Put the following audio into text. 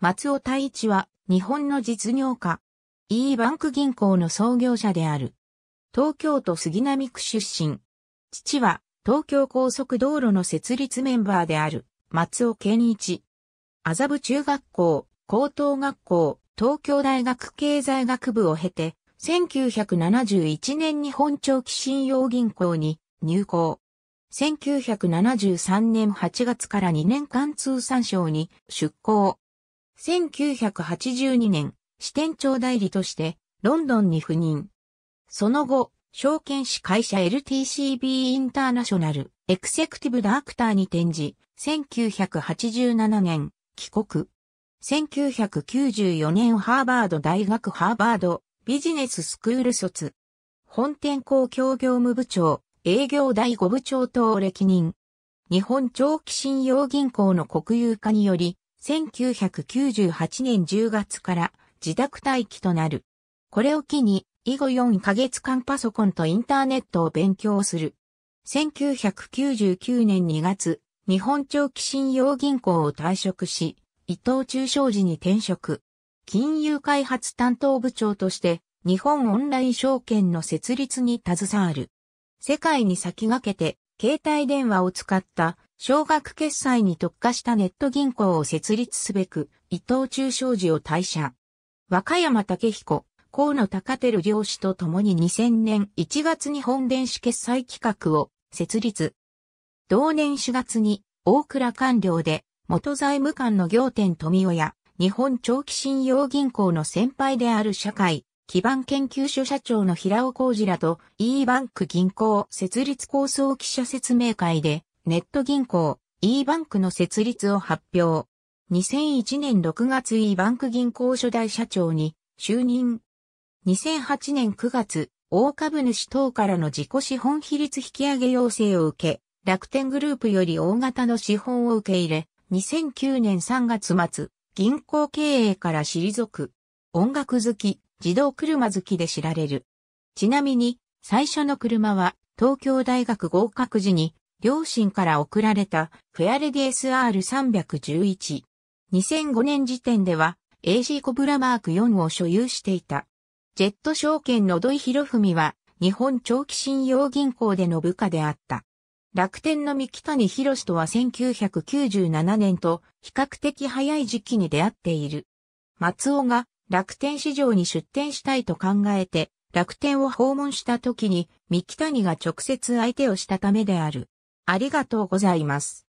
松尾太一は日本の実業家。E バンク銀行の創業者である。東京都杉並区出身。父は東京高速道路の設立メンバーである松尾健一。麻布中学校、高等学校、東京大学経済学部を経て、1971年に本庁期信用銀行に入行。1973年8月から2年間通産省に出向。1982年、支店長代理としてロンドンに赴任。その後、証券士会社 LTCB インターナショナルエクセクティブダークターに転じ、1987年、帰国。1994年ハーバード大学ハーバードビジネススクール卒。本店公共業務部長、営業第5部長等を歴任。日本長期信用銀行の国有化により、1998年10月から自宅待機となる。これを機に、以後4ヶ月間パソコンとインターネットを勉強する。1999年2月、日本長期信用銀行を退職し、伊藤忠商事に転職。金融開発担当部長として、日本オンライン証券の設立に携わる。世界に先駆けて、携帯電話を使った少額決済に特化したネット銀行を設立すべく、伊藤忠商事を退社。若山武彦、河野高照漁師と共に2000年1月に本電子決済企画を設立。同年4月に大倉官僚で元財務官の行天富夫や日本長期信用銀行の先輩である社会基盤研究所社長の平尾浩二らと e バンク銀行設立構想記者説明会でネット銀行 e バンクの設立を発表。2001年6月 e バンク銀行初代社長に就任。2008年9月、大株主等からの自己資本比率引上げ要請を受け、楽天グループより大型の資本を受け入れ、2009年3月末、銀行経営から退く。音楽好き、自動車好きで知られる。ちなみに、最初の車は、東京大学合格時に、両親から贈られたフェアレディ SR311。2005年時点では AC コブラマーク4を所有していた。ジェット証券の土井博文は日本長期信用銀行での部下であった。楽天の三木谷博士とは1997年と比較的早い時期に出会っている。松尾が楽天市場に出店したいと考えて楽天を訪問した時に三木谷が直接相手をしたためである。ありがとうございます。